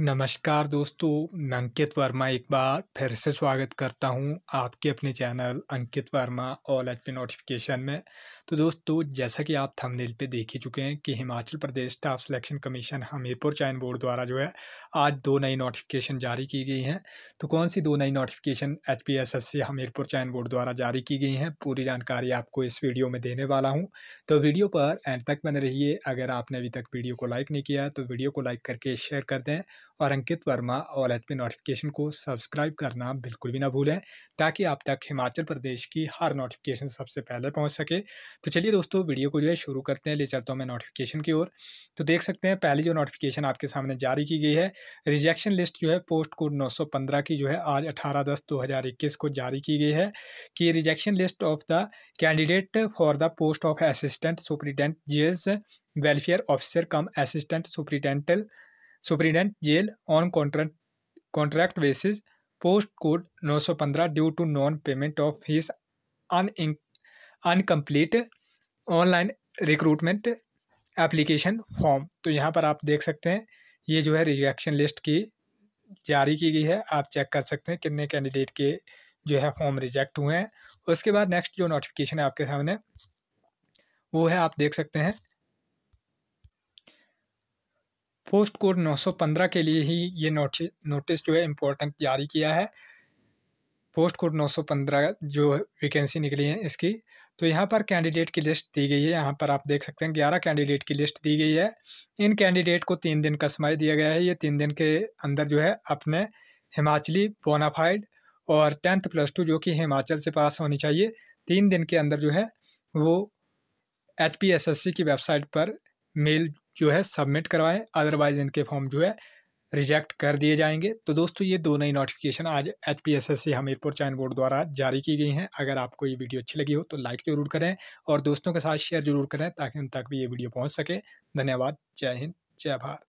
नमस्कार दोस्तों मैं अंकित वर्मा एक बार फिर से स्वागत करता हूं आपके अपने channel Ankit Verma all H P notification में तो दोस्तों जैसा कि आप थंबनेल पे देख ही चुके हैं कि Himachal Pradesh staff selection commission Hamirpur चयन बोर्ड द्वारा जो है आज दो नई नोटिफिकेशन जारी की गई हैं तो कौन सी दो नई notification H P S S Hamirpur चयन बोर्ड द्वारा जारी की गई हैं पूरी जानकारी आपको इस वीडियो में देने वाला हूँ तो वीडियो पर एंड तक बने रहिए अगर आपने अभी तक वीडियो को लाइक नहीं किया तो वीडियो को लाइक करके शेयर कर दें और Ankit Verma all H notification को सब्सक्राइब करना बिल्कुल भी ना भूलें ताकि आप तक हिमाचल प्रदेश की हर नोटिफिकेशन सबसे पहले पहुँच सके तो चलिए दोस्तों वीडियो को जो है शुरू करते हैं ले चलता हूँ मैं नोटिफिकेशन की ओर तो देख सकते हैं पहली जो नोटिफिकेशन आपके सामने जारी की गई है रिजेक्शन लिस्ट जो है पोस्ट कोड नौ की जो है आज अठारह दस दो को जारी की गई है कि rejection list of the candidate for the post of assistant superintendent G welfare officer cum assistant superintendent superintendent jail on contract contract basis post code 915 due to non payment of fees un uncomplete online recruitment application form तो यहाँ पर आप देख सकते हैं ये जो है रिजेक्शन लिस्ट की जारी की गई है आप चेक कर सकते हैं कितने कैंडिडेट के जो है फॉर्म रिजेक्ट हुए हैं उसके बाद नेक्स्ट जो नोटिफिकेशन है आपके सामने वो है आप देख सकते हैं पोस्ट कोड 915 के लिए ही ये नोटिस नोटिस जो है इम्पोर्टेंट जारी किया है पोस्ट कोड 915 जो वैकेंसी निकली है इसकी तो यहाँ पर कैंडिडेट की लिस्ट दी गई है यहाँ पर आप देख सकते हैं ग्यारह कैंडिडेट की लिस्ट दी गई है इन कैंडिडेट को तीन दिन का समय दिया गया है ये तीन दिन के अंदर जो है अपने हिमाचली बोनाफाइड और टेंथ प्लस टू जो कि हिमाचल से पास होनी चाहिए तीन दिन के अंदर जो है वो एच की वेबसाइट पर मेल जो है सबमिट करवाएं अदरवाइज़ इनके फॉर्म जो है रिजेक्ट कर दिए जाएंगे तो दोस्तों ये दो नई नोटिफिकेशन आज H P S S C Hamirpur चैन बोर्ड द्वारा जारी की गई हैं अगर आपको ये वीडियो अच्छी लगी हो तो लाइक जरूर करें और दोस्तों के साथ शेयर जरूर करें ताकि उन तक भी ये वीडियो पहुँच सके धन्यवाद जय हिंद जय भारत